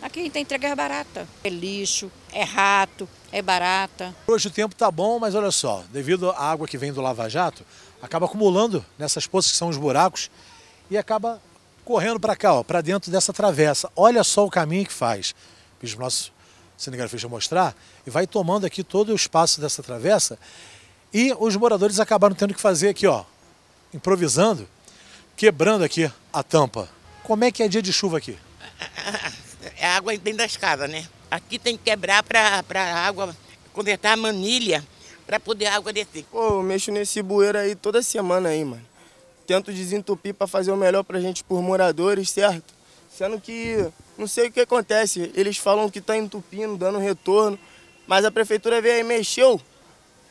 Aqui tem entrega barata. É lixo, é rato, é barata. Hoje o tempo está bom, mas olha só, devido à água que vem do Lava Jato, acaba acumulando nessas poças que são os buracos e acaba correndo para cá, para dentro dessa travessa. Olha só o caminho que faz. Fiz o nosso cinegrafista mostrar e vai tomando aqui todo o espaço dessa travessa e os moradores acabaram tendo que fazer aqui, ó, improvisando, quebrando aqui a tampa. Como é que é dia de chuva aqui? É água dentro das casas, né? Aqui tem que quebrar para a água, convertar a manilha para poder a água descer. Pô, eu mexo nesse bueiro aí toda semana aí, mano. Tento desentupir para fazer o melhor pra gente por moradores, certo? Sendo que não sei o que acontece. Eles falam que tá entupindo, dando retorno, mas a prefeitura veio aí mexeu.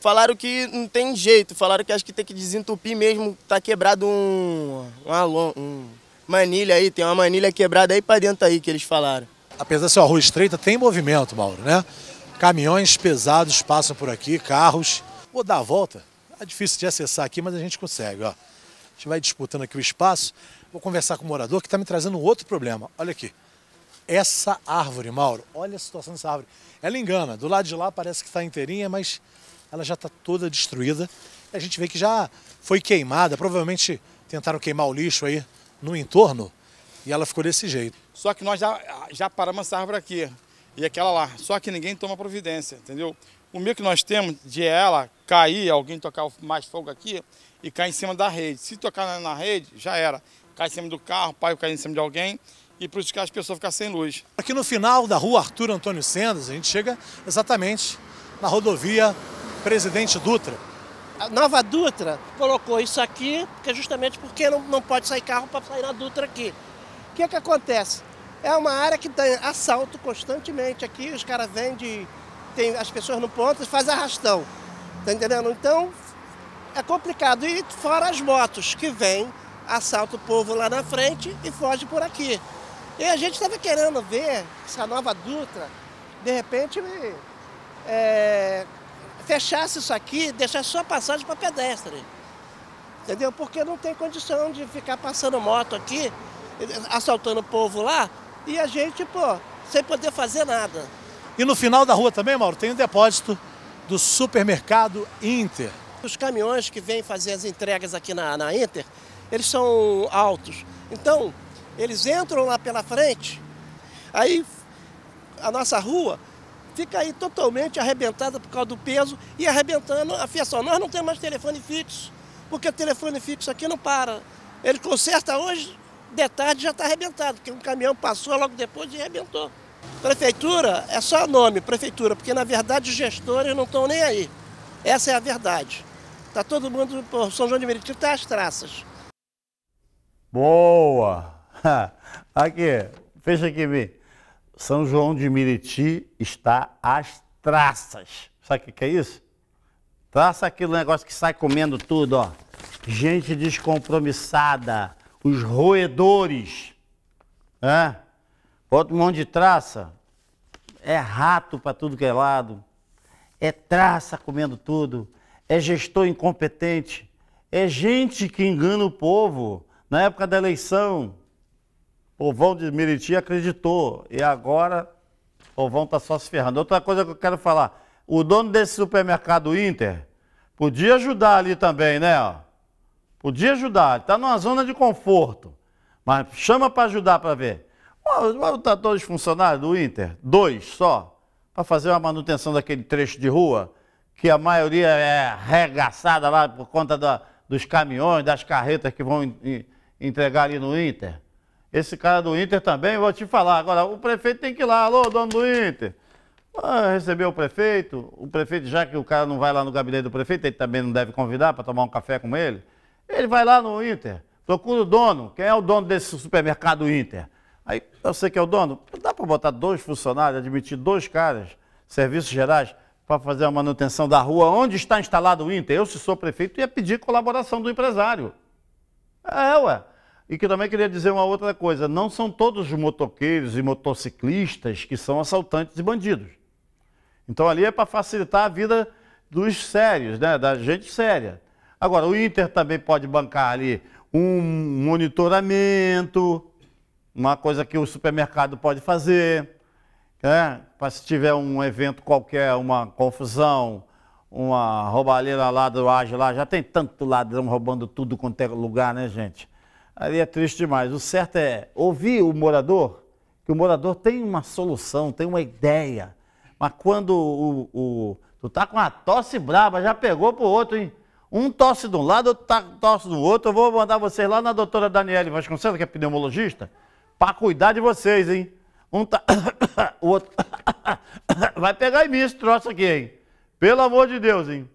Falaram que não tem jeito, falaram que acho que tem que desentupir mesmo, tá quebrado um, um, um manilha aí, tem uma manilha quebrada aí para dentro aí que eles falaram apesar de ser uma rua estreita, tem movimento, Mauro, né? Caminhões pesados passam por aqui, carros. Vou dar a volta. É difícil de acessar aqui, mas a gente consegue, ó. A gente vai disputando aqui o espaço. Vou conversar com o um morador que está me trazendo outro problema. Olha aqui. Essa árvore, Mauro, olha a situação dessa árvore. Ela engana. Do lado de lá parece que está inteirinha, mas ela já está toda destruída. A gente vê que já foi queimada. Provavelmente tentaram queimar o lixo aí no entorno. E ela ficou desse jeito. Só que nós já, já paramos essa árvore aqui e aquela lá. Só que ninguém toma providência, entendeu? O medo que nós temos de ela cair, alguém tocar mais fogo aqui e cair em cima da rede. Se tocar na rede, já era. Cai em cima do carro, o pai cair em cima de alguém e prejudicar as pessoas ficar sem luz. Aqui no final da rua Arthur Antônio Sendas, a gente chega exatamente na rodovia Presidente Dutra. A nova Dutra colocou isso aqui, porque justamente porque não, não pode sair carro para sair na Dutra aqui que é que acontece? É uma área que tem assalto constantemente aqui, os caras vêm de. Tem as pessoas no ponto e faz arrastão. Tá entendendo? Então é complicado. E fora as motos que vêm, assalta o povo lá na frente e foge por aqui. E a gente estava querendo ver essa nova Dutra, de repente, é, fechasse isso aqui, deixasse só passagem para pedestre. Entendeu? Porque não tem condição de ficar passando moto aqui assaltando o povo lá, e a gente, pô, sem poder fazer nada. E no final da rua também, Mauro, tem o um depósito do supermercado Inter. Os caminhões que vêm fazer as entregas aqui na, na Inter, eles são altos. Então, eles entram lá pela frente, aí a nossa rua fica aí totalmente arrebentada por causa do peso e arrebentando a fiação. Nós não temos mais telefone fixo, porque o telefone fixo aqui não para. Ele conserta hoje, de tarde já está arrebentado, porque um caminhão passou logo depois e arrebentou. Prefeitura é só nome, prefeitura, porque na verdade os gestores não estão nem aí. Essa é a verdade. Está todo mundo por tá São João de Meriti, está às traças. Boa! Aqui, fecha aqui, Vi. São João de Miriti está às traças. Sabe o que é isso? Traça aquele negócio que sai comendo tudo, ó. Gente descompromissada os roedores, né? bota um monte de traça, é rato para tudo que é lado, é traça comendo tudo, é gestor incompetente, é gente que engana o povo. Na época da eleição, o povão de Meriti acreditou e agora o povão está só se ferrando. Outra coisa que eu quero falar, o dono desse supermercado Inter podia ajudar ali também, né? Podia ajudar, está numa zona de conforto. Mas chama para ajudar para ver. Olha, botar todos tá os funcionários do Inter, dois só, para fazer uma manutenção daquele trecho de rua, que a maioria é arregaçada lá por conta da, dos caminhões, das carretas que vão in, in, entregar ali no Inter. Esse cara do Inter também, vou te falar. Agora, o prefeito tem que ir lá, alô, dono do Inter. Ah, recebeu o prefeito, o prefeito, já que o cara não vai lá no gabinete do prefeito, ele também não deve convidar para tomar um café com ele. Ele vai lá no Inter, procura o dono. Quem é o dono desse supermercado Inter? Aí, eu sei que é o dono. Dá para botar dois funcionários, admitir dois caras, serviços gerais, para fazer a manutenção da rua onde está instalado o Inter? Eu, se sou prefeito, ia pedir colaboração do empresário. É, ué. E que também queria dizer uma outra coisa: não são todos os motoqueiros e motociclistas que são assaltantes e bandidos. Então ali é para facilitar a vida dos sérios, né? da gente séria. Agora, o Inter também pode bancar ali um monitoramento, uma coisa que o supermercado pode fazer, né? Para se tiver um evento qualquer, uma confusão, uma roubalheira ladroagem lá, já tem tanto ladrão roubando tudo quanto é lugar, né, gente? Ali é triste demais. O certo é ouvir o morador, que o morador tem uma solução, tem uma ideia. Mas quando o, o tu tá com uma tosse braba, já pegou pro outro, hein? Um tosse de um lado, outro tá, tosse do outro. Eu vou mandar vocês lá na doutora Daniele Vasconcelos, que é pneumologista, para cuidar de vocês, hein? Um tá... o outro... Vai pegar em mim esse troço aqui, hein? Pelo amor de Deus, hein?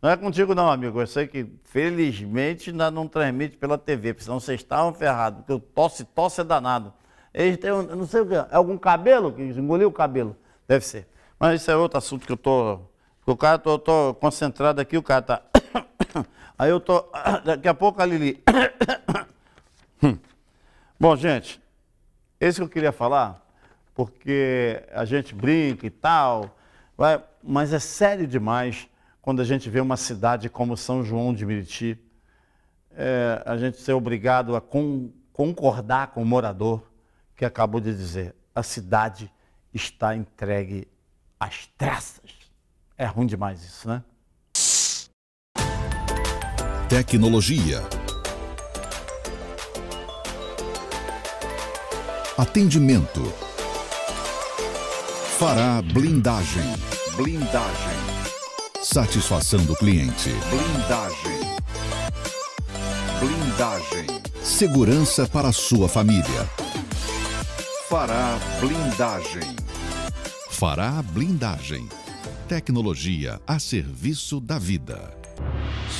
Não é contigo não, amigo. Eu sei que, felizmente, não transmite pela TV, porque senão vocês estavam ferrados, porque o tosse, tosse é danado. Eles têm, um, não sei o que, é algum cabelo? Que engoliu o cabelo? Deve ser. Mas isso é outro assunto que eu tô... O cara, eu tô, tô concentrado aqui, o cara tá... Aí eu tô. Daqui a pouco a Lili. Hum. Bom, gente, esse que eu queria falar, porque a gente brinca e tal, vai, mas é sério demais quando a gente vê uma cidade como São João de Meriti, é, a gente ser obrigado a con concordar com o morador que acabou de dizer: a cidade está entregue às traças. É ruim demais isso, né? tecnologia. Atendimento. Fará blindagem. Blindagem. Satisfação do cliente. Blindagem. Blindagem. Segurança para sua família. Fará blindagem. Fará blindagem. Tecnologia a serviço da vida.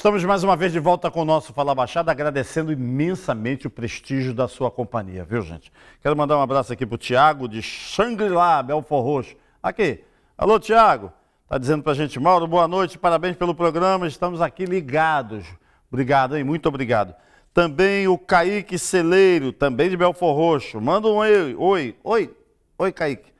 Estamos mais uma vez de volta com o nosso Fala Baixada, agradecendo imensamente o prestígio da sua companhia, viu gente? Quero mandar um abraço aqui para o Tiago de Xangri-Lá, Belfor Roxo. Aqui, alô Tiago, tá dizendo para a gente, Mauro, boa noite, parabéns pelo programa, estamos aqui ligados. Obrigado, hein? Muito obrigado. Também o Kaique Celeiro, também de Belfor Roxo. Manda um oi, oi, oi, oi Kaique.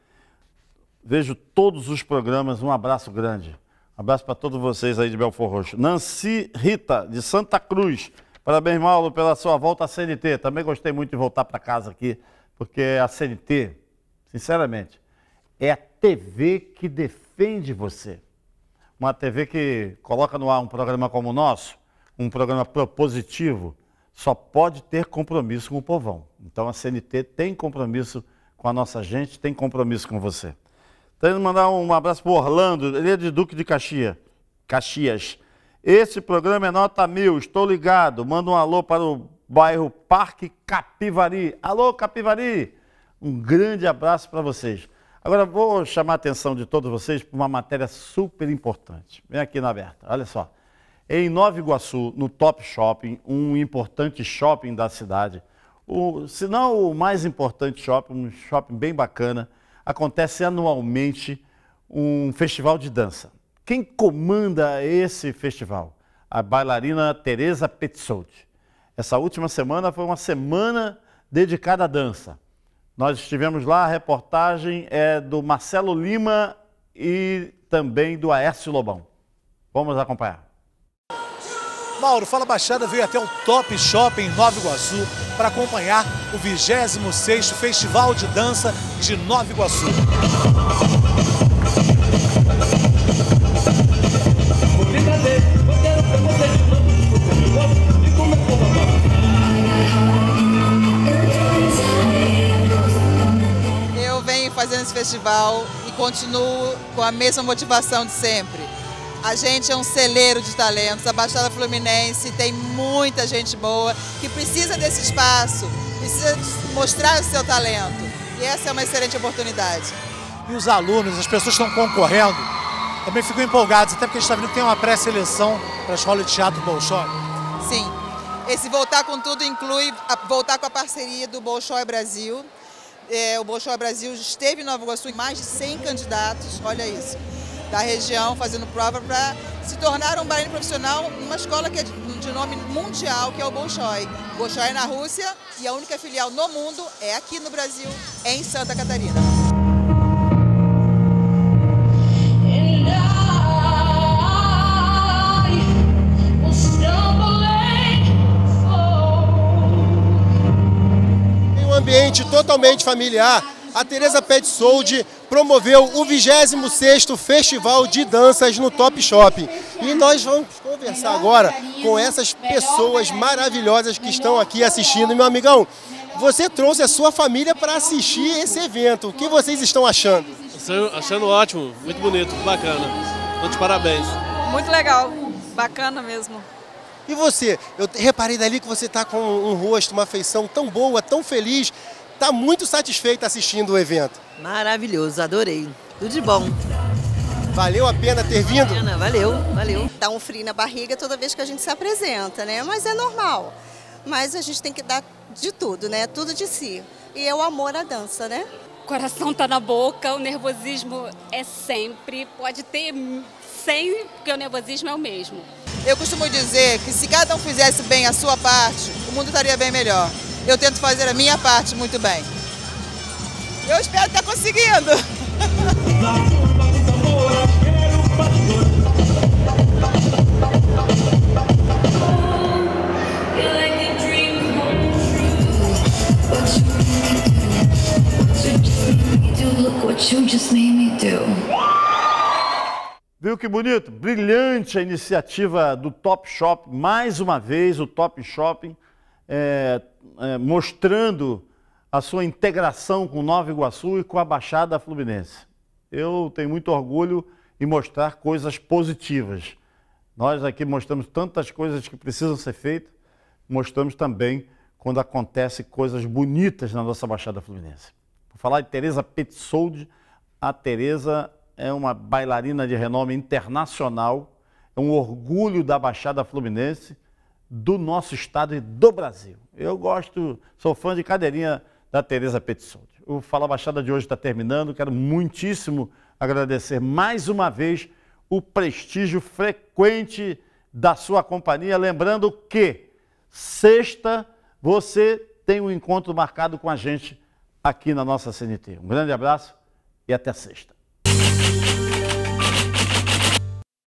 Vejo todos os programas, um abraço grande. Abraço para todos vocês aí de Belfor Roxo. Nancy Rita, de Santa Cruz. Parabéns, Mauro, pela sua volta à CNT. Também gostei muito de voltar para casa aqui, porque a CNT, sinceramente, é a TV que defende você. Uma TV que coloca no ar um programa como o nosso, um programa propositivo, só pode ter compromisso com o povão. Então a CNT tem compromisso com a nossa gente, tem compromisso com você. Está indo mandar um abraço para Orlando, ele é de Duque de Caxias. Caxias. Esse programa é nota mil, estou ligado. Manda um alô para o bairro Parque Capivari. Alô, Capivari! Um grande abraço para vocês. Agora vou chamar a atenção de todos vocês para uma matéria super importante. Vem aqui na aberta, olha só. Em Nova Iguaçu, no Top Shopping, um importante shopping da cidade, o, se não o mais importante shopping, um shopping bem bacana, acontece anualmente um festival de dança. Quem comanda esse festival? A bailarina Teresa Petzold. Essa última semana foi uma semana dedicada à dança. Nós estivemos lá, a reportagem é do Marcelo Lima e também do Aécio Lobão. Vamos acompanhar. Mauro, Fala Baixada veio até o Top Shop em Nova Iguaçu para acompanhar o 26º Festival de Dança de Nova Iguaçu. Eu venho fazendo esse festival e continuo com a mesma motivação de sempre a gente é um celeiro de talentos. A Baixada Fluminense tem muita gente boa que precisa desse espaço, precisa mostrar o seu talento. E essa é uma excelente oportunidade. E os alunos, as pessoas que estão concorrendo, também ficam empolgados, até porque a gente está vendo que tem uma pré-seleção para a Escola de Teatro Bolshoi. Sim. Esse Voltar com Tudo inclui voltar com a parceria do Bolshoi Brasil. É, o Bolshoi Brasil esteve em Nova Iguaçu, mais de 100 candidatos, olha isso da região fazendo prova para se tornar um bailarino profissional numa escola que é de nome mundial, que é o Bolshoi. Bolshoi é na Rússia e a única filial no mundo é aqui no Brasil, em Santa Catarina. Um ambiente totalmente familiar a Teresa Pet Sold promoveu o 26º Festival de Danças no Top Shop E nós vamos conversar agora com essas pessoas maravilhosas que estão aqui assistindo. Meu amigão, você trouxe a sua família para assistir esse evento. O que vocês estão achando? Achando ótimo, muito bonito, bacana. Muito parabéns. Muito legal, bacana mesmo. E você? Eu reparei dali que você está com um rosto, uma feição tão boa, tão feliz está muito satisfeita assistindo o evento. Maravilhoso, adorei. Tudo de bom. Valeu a pena ter vindo? valeu, valeu. Dá um frio na barriga toda vez que a gente se apresenta, né? Mas é normal. Mas a gente tem que dar de tudo, né? Tudo de si. E é o amor à dança, né? O coração tá na boca, o nervosismo é sempre. Pode ter sem porque o nervosismo é o mesmo. Eu costumo dizer que se cada um fizesse bem a sua parte, o mundo estaria bem melhor eu tento fazer a minha parte muito bem. Eu espero estar tá conseguindo. Viu que bonito? Brilhante a iniciativa do Top Shopping. Mais uma vez, o Top Shopping é, é, mostrando a sua integração com Nova Iguaçu e com a Baixada Fluminense. Eu tenho muito orgulho em mostrar coisas positivas. Nós aqui mostramos tantas coisas que precisam ser feitas, mostramos também quando acontecem coisas bonitas na nossa Baixada Fluminense. Vou falar de Tereza Petzold, a Tereza é uma bailarina de renome internacional, é um orgulho da Baixada Fluminense do nosso estado e do Brasil. Eu gosto, sou fã de cadeirinha da Tereza Petzold. O Fala Baixada de hoje está terminando. Quero muitíssimo agradecer mais uma vez o prestígio frequente da sua companhia. Lembrando que sexta você tem um encontro marcado com a gente aqui na nossa CNT. Um grande abraço e até sexta.